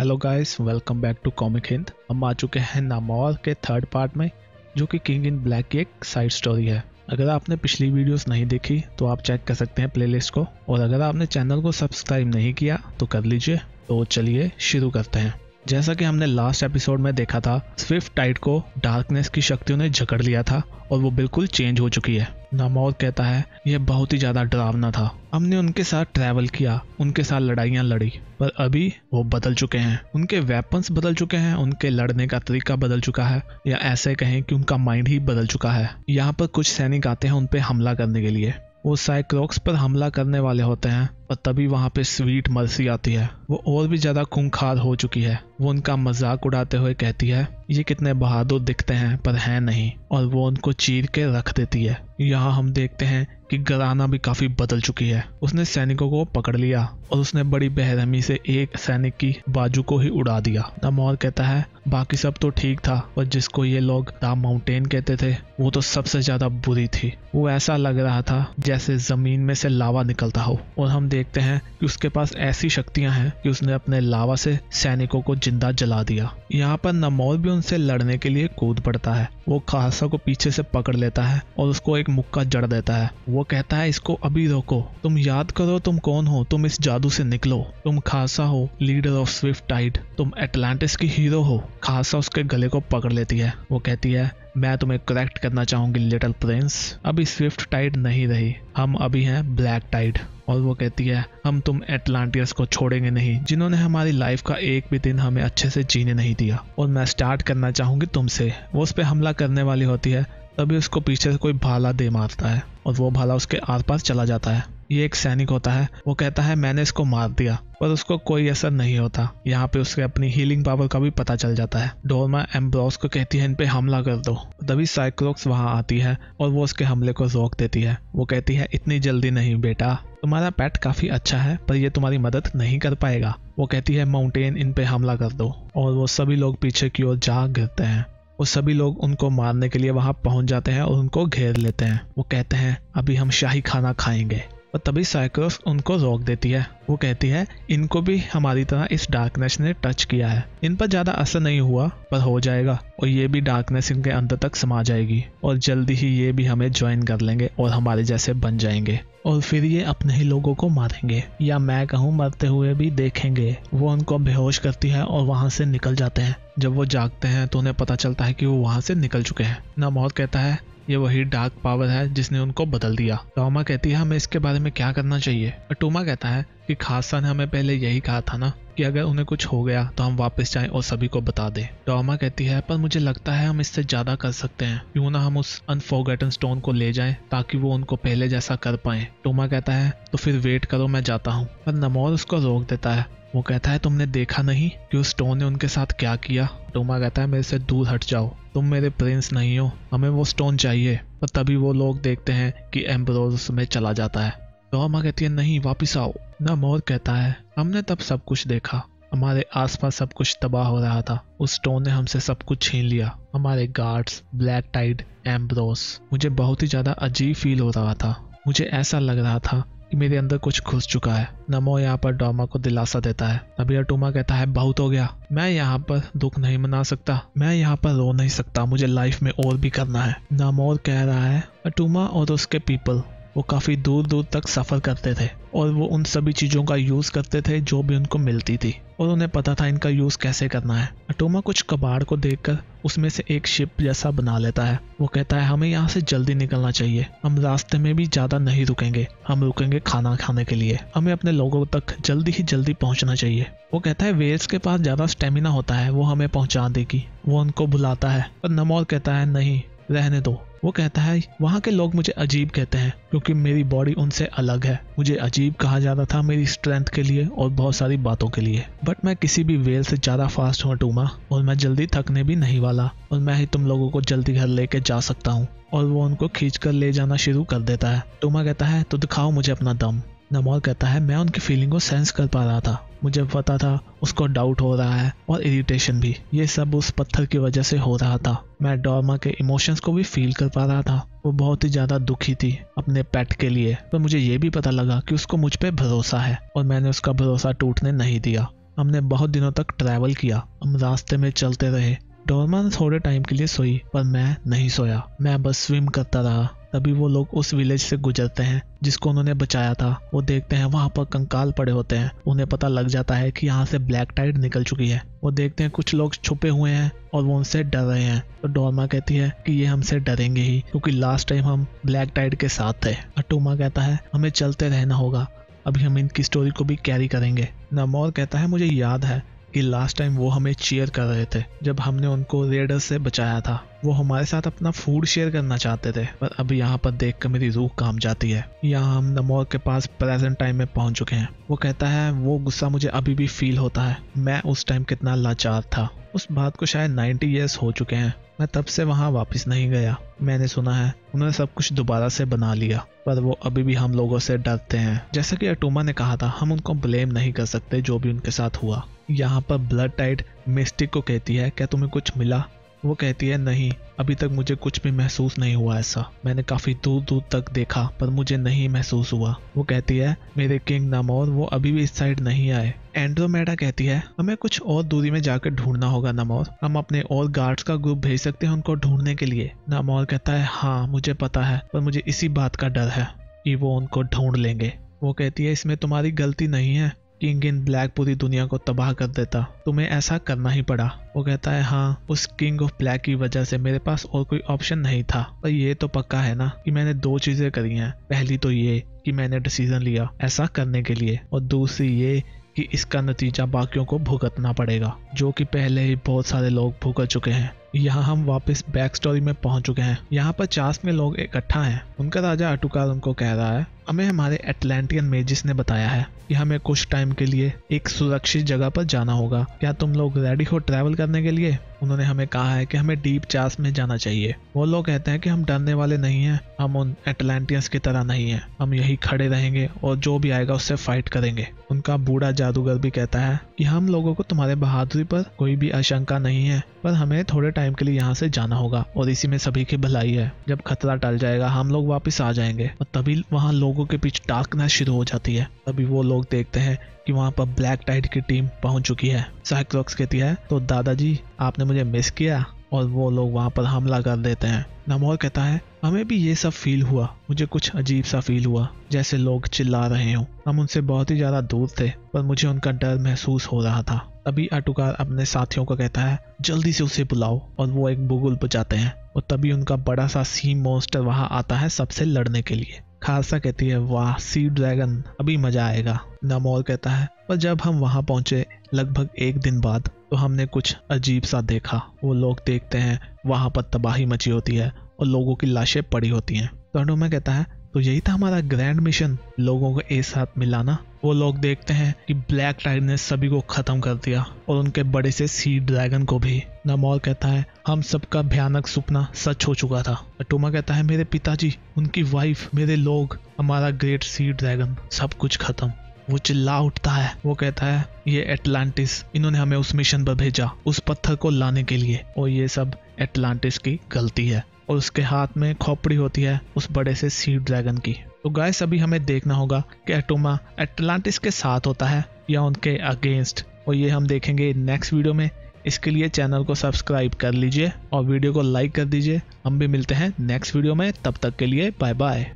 hello guys welcome back to comic Hind हम आ चुके हैं नामोल के थर्ड पार्ट में जो कि किंग इन ब्लैक की एक साइड स्टोरी है अगर आपने पिछली वीडियोस नहीं देखी तो आप चेक कर सकते हैं प्लेलिस्ट को और अगर आपने चैनल को सब्सक्राइब नहीं किया तो कर लीजिए तो चलिए शुरू करते हैं जैसा कि हमने लास्ट एपिसोड में देखा था स्विफ्ट टाइट को डार्कनेस की शक्तियों ने जकड़ लिया था और वो बिल्कुल चेंज हो चुकी है नामौर कहता है यह बहुत ही ज्यादा डरावना था हमने उनके साथ ट्रैवल किया उनके साथ लड़ाइयाँ लड़ी पर अभी वो बदल चुके हैं उनके वेपन्स बदल चुके हैं उनके लड़ने का तरीका बदल चुका है या ऐसे कहें कि उनका माइंड ही बदल चुका है यहाँ पर कुछ सैनिक आते हैं उन पर हमला करने के लिए वो साइक्रोक्स पर हमला करने वाले होते हैं और तभी वहाँ पे स्वीट मर्सी आती है वो और भी ज़्यादा खूंखार हो चुकी है वो उनका मजाक उड़ाते हुए कहती है ये कितने बहादुर दिखते हैं पर हैं नहीं और वो उनको चीर के रख देती है यहाँ हम देखते हैं कि गराना भी काफी बदल चुकी है उसने सैनिकों को पकड़ लिया और उसने बड़ी बेरहमी से एक सैनिक की बाजू को ही उड़ा दिया नमोर कहता है बाकी सब तो ठीक था पर जिसको ये लोग द माउंटेन कहते थे वो तो सबसे ज्यादा बुरी थी वो ऐसा लग रहा था जैसे जमीन में से लावा निकलता हो और हम देखते हैं कि उसके पास ऐसी शक्तियां हैं कि उसने अपने लावा से सैनिकों को जिंदा जला दिया यहाँ पर नमोर भी उनसे लड़ने के लिए कूद पड़ता है वो खासा को पीछे से पकड़ लेता है और उसको एक मुक्का जड़ देता है वो कहता है इसको अभी रोको तुम याद करो तुम कौन हो तुम इस जादू से निकलो तुम खासा हो लीडर ऑफ स्विफ्ट टाइड तुम एटलांटिस की हीरो हो खासा उसके गले को पकड़ लेती है वो कहती है मैं तुम्हें करेक्ट करना चाहूंगी लिटिल प्रिंस अभी स्विफ्ट टाइड नहीं रही हम अभी हैं ब्लैक टाइड और वो कहती है हम तुम एटलांटियस को छोड़ेंगे नहीं जिन्होंने हमारी लाइफ का एक भी दिन हमें अच्छे से जीने नहीं दिया और मैं स्टार्ट करना चाहूंगी तुमसे वो उस पर हमला करने वाली होती है तभी उसको पीछे से कोई भाला दे मारता है और वो भाला उसके आर पास चला जाता है ये एक सैनिक होता है वो कहता है मैंने इसको मार दिया पर उसको कोई असर नहीं होता यहाँ पे उसके अपनी हीलिंग पावर का भी पता चल जाता है डोरमा एम्ब्रॉस को कहती है इन पे हमला कर दो तभी साइक्लोक्स वहाँ आती है और वो उसके हमले को रोक देती है वो कहती है इतनी जल्दी नहीं बेटा तुम्हारा पेट काफी अच्छा है पर यह तुम्हारी मदद नहीं कर पाएगा वो कहती है माउंटेन इन पे हमला कर दो और वो सभी लोग पीछे की ओर जा गिरते हैं वो सभी लोग उनको मारने के लिए वहां पहुंच जाते हैं और उनको घेर लेते हैं वो कहते हैं अभी हम शाही खाना खाएंगे और तभी साइकोस उनको रोक देती है वो कहती है इनको भी हमारी तरह इस डार्कनेस ने टच किया है इन पर ज़्यादा असर नहीं हुआ पर हो जाएगा और ये भी डार्कनेस इनके अंदर तक समा जाएगी और जल्दी ही ये भी हमें ज्वाइन कर लेंगे और हमारे जैसे बन जाएंगे और फिर ये अपने ही लोगों को मारेंगे या मैं कहूँ मरते हुए भी देखेंगे वो उनको बेहोश करती है और वहाँ से निकल जाते हैं जब वो जागते हैं तो उन्हें पता चलता है कि वो वहाँ से निकल चुके हैं मौत कहता है ये वही डार्क पावर है जिसने उनको बदल दिया टोमा कहती है हमें इसके बारे में क्या करना चाहिए टोमा कहता है कि खासा ने हमें पहले यही कहा था ना कि अगर उन्हें कुछ हो गया तो हम वापस जाएं और सभी को बता दें डॉमा कहती है पर मुझे लगता है हम इससे ज़्यादा कर सकते हैं क्यों ना हम उस अनफॉरगेटन स्टोन को ले जाएं ताकि वो उनको पहले जैसा कर पाए टोमा कहता है तो फिर वेट करो मैं जाता हूँ पर नमोर उसको रोक देता है वो कहता है तुमने देखा नहीं कि उस स्टोन ने उनके साथ क्या किया टोमा कहता है मेरे से दूर हट जाओ तुम मेरे प्रिंस नहीं हो हमें वो स्टोन चाहिए पर तभी वो लोग देखते हैं कि एम्ब्रोज उसमें चला जाता है रोमा तो कहती है नहीं वापिस आओ न मोर कहता है हमने तब सब कुछ देखा हमारे आसपास सब कुछ तबाह हो रहा था उस स्टोन ने हमसे सब कुछ छीन लिया हमारे गार्ड्स ब्लैक टाइड एम्ब्रोस मुझे बहुत ही ज़्यादा अजीब फील हो रहा था मुझे ऐसा लग रहा था कि मेरे अंदर कुछ घुस चुका है नमो यहाँ पर डोमा को दिलासा देता है तभी अटूमा कहता है बहुत हो गया मैं यहाँ पर दुख नहीं मना सकता मैं यहाँ पर रो नहीं सकता मुझे लाइफ में और भी करना है नामोर कह रहा है अटूमा और उसके पीपल वो काफ़ी दूर दूर तक सफ़र करते थे और वो उन सभी चीज़ों का यूज़ करते थे जो भी उनको मिलती थी और उन्हें पता था इनका यूज़ कैसे करना है अटोमा कुछ कबाड़ को देखकर उसमें से एक शिप जैसा बना लेता है वो कहता है हमें यहाँ से जल्दी निकलना चाहिए हम रास्ते में भी ज़्यादा नहीं रुकेंगे हम रुकेंगे खाना खाने के लिए हमें अपने लोगों तक जल्दी ही जल्दी पहुँचना चाहिए वो कहता है वेल्स के पास ज़्यादा स्टेमिना होता है वो हमें पहुँचा देगी वो उनको बुलाता है पर नमोल कहता है नहीं रहने दो वो कहता है वहाँ के लोग मुझे अजीब कहते हैं क्योंकि मेरी बॉडी उनसे अलग है मुझे अजीब कहा जाता था मेरी स्ट्रेंथ के लिए और बहुत सारी बातों के लिए बट मैं किसी भी वेल से ज़्यादा फास्ट हूँ टूमा और मैं जल्दी थकने भी नहीं वाला और मैं ही तुम लोगों को जल्दी घर लेके जा सकता हूँ और वो उनको खींच कर ले जाना शुरू कर देता है टूमा कहता है तो दिखाओ मुझे अपना दम नमोल कहता है मैं उनकी फीलिंग को सेंस कर पा रहा था मुझे पता था उसको डाउट हो रहा है और इरिटेशन भी ये सब उस पत्थर की वजह से हो रहा था मैं डॉर्मा के इमोशंस को भी फील कर पा रहा था वो बहुत ही ज़्यादा दुखी थी अपने पेट के लिए पर मुझे ये भी पता लगा कि उसको मुझ पर भरोसा है और मैंने उसका भरोसा टूटने नहीं दिया हमने बहुत दिनों तक ट्रैवल किया हम रास्ते में चलते रहे डॉर्मा थोड़े टाइम के लिए सोई पर मैं नहीं सोया मैं बस स्विम करता रहा तभी वो लोग उस विलेज से गुजरते हैं जिसको उन्होंने बचाया था वो देखते हैं वहां पर कंकाल पड़े होते हैं उन्हें पता लग जाता है कि यहाँ से ब्लैक टाइड निकल चुकी है वो देखते हैं कुछ लोग छुपे हुए हैं और वो उनसे डर रहे हैं तो डोरमा कहती है कि ये हमसे डरेंगे ही क्योंकि लास्ट टाइम हम ब्लैक टाइड के साथ थे अटूमा कहता है हमें चलते रहना होगा अभी हम इनकी स्टोरी को भी कैरी करेंगे नमोर कहता है मुझे याद है कि लास्ट टाइम वो हमें चीयर कर रहे थे जब हमने उनको रेडर से बचाया था वो हमारे साथ अपना फूड शेयर करना चाहते थे पर अब यहाँ पर देख कर मेरी रूह काम जाती है यहाँ हम नमोर के पास प्रेजेंट टाइम में पहुंच चुके हैं वो कहता है वो गुस्सा मुझे अभी भी फील होता है मैं उस टाइम कितना लाचार था उस बात को शायद 90 इयर्स हो चुके हैं मैं तब से वहाँ वापस नहीं गया मैंने सुना है उन्होंने सब कुछ दोबारा से बना लिया पर वो अभी भी हम लोगों से डरते हैं जैसा कि अटूमा ने कहा था हम उनको ब्लेम नहीं कर सकते जो भी उनके साथ हुआ यहाँ पर ब्लड टाइट मिस्टिक को कहती है क्या तुम्हें कुछ मिला वो कहती है नहीं अभी तक मुझे कुछ भी महसूस नहीं हुआ ऐसा मैंने काफ़ी दूर दूर तक देखा पर मुझे नहीं महसूस हुआ वो कहती है मेरे किंग नमोर वो अभी भी इस साइड नहीं आए एंड्रोमेडा कहती है हमें कुछ और दूरी में जाकर ढूंढना होगा नमोर हम अपने और गार्ड्स का ग्रुप भेज सकते हैं उनको ढूंढने के लिए नमोर कहता है हाँ मुझे पता है पर मुझे इसी बात का डर है कि वो उनको ढूंढ लेंगे वो कहती है इसमें तुम्हारी गलती नहीं है किंग इन ब्लैक पूरी दुनिया को तबाह कर देता तुम्हें ऐसा करना ही पड़ा वो कहता है हाँ उस किंग ऑफ ब्लैक की वजह से मेरे पास और कोई ऑप्शन नहीं था पर ये तो पक्का है ना कि मैंने दो चीजें करी हैं पहली तो ये कि मैंने डिसीजन लिया ऐसा करने के लिए और दूसरी ये कि इसका नतीजा बाकियों को भुगतना पड़ेगा जो कि पहले ही बहुत सारे लोग भुगत चुके हैं यहाँ हम वापस बैक स्टोरी में पहुंच चुके हैं यहाँ पर चास में लोग इकट्ठा हैं उनका राजा अटुकाल उनको कह रहा है हमें हमारे एटलांटियन मेजिस ने बताया है कि हमें कुछ टाइम के लिए एक सुरक्षित जगह पर जाना होगा क्या तुम लोग रेडी हो ट्रैवल करने के लिए उन्होंने हमें कहा है कि हमें डीप चास में जाना चाहिए वो लोग कहते हैं कि हम डरने वाले नहीं हैं हम उन एटलांटियंस की तरह नहीं हैं हम यही खड़े रहेंगे और जो भी आएगा उससे फाइट करेंगे उनका बूढ़ा जादूगर भी कहता है कि हम लोगों को तुम्हारे बहादुरी पर कोई भी आशंका नहीं है पर हमें थोड़े टाइम के लिए यहाँ से जाना होगा और इसी में सभी की भलाई है जब खतरा टल जाएगा हम लोग वापस आ जाएंगे और तभी वहाँ लोगों के पीछे टाकना शुरू हो जाती है तभी वो लोग देखते हैं कि वहाँ पर ब्लैक टाइड की टीम पहुंच चुकी है साइक्लॉक्स कहती है तो दादाजी आपने मुझे मिस किया और वो लोग वहाँ पर हमला कर देते हैं नमोर कहता है हमें भी ये सब फील हुआ मुझे कुछ अजीब सा फील हुआ जैसे लोग चिल्ला रहे हो हम उनसे बहुत ही ज़्यादा दूर थे पर मुझे उनका डर महसूस हो रहा था तभी आटुकार अपने साथियों को कहता है जल्दी से उसे बुलाओ और वो एक बुगुल बजाते हैं और तभी उनका बड़ा सा सी मोस्टर वहाँ आता है सबसे लड़ने के लिए खालसा कहती है वाह सी ड्रैगन अभी मजा आएगा नमोर कहता है पर जब हम वहाँ पहुंचे लगभग एक दिन बाद तो हमने कुछ अजीब सा देखा वो लोग देखते हैं वहाँ पर तबाही मची होती है और लोगों की लाशें पड़ी होती हैं तो कहता है तो यही था हमारा ग्रैंड मिशन लोगों को एक साथ मिलाना वो लोग देखते हैं कि ब्लैक टाइगर ने सभी को खत्म कर दिया और उनके बड़े से सी ड्रैगन को भी नमोल कहता है हम सबका भयानक सपना सच हो चुका था अटोमा कहता है मेरे पिताजी उनकी वाइफ मेरे लोग हमारा ग्रेट सी ड्रैगन सब कुछ खत्म वो चिल्ला उठता है वो कहता है ये एटलांटिस इन्होंने हमें उस मिशन पर भेजा उस पत्थर को लाने के लिए और ये सब एटलांटिस की गलती है और उसके हाथ में खोपड़ी होती है उस बड़े से सी ड्रैगन की तो गाय सभी हमें देखना होगा कि एटोमा एटलांटिस के साथ होता है या उनके अगेंस्ट और ये हम देखेंगे नेक्स्ट वीडियो में इसके लिए चैनल को सब्सक्राइब कर लीजिए और वीडियो को लाइक कर दीजिए हम भी मिलते हैं नेक्स्ट वीडियो में तब तक के लिए बाय बाय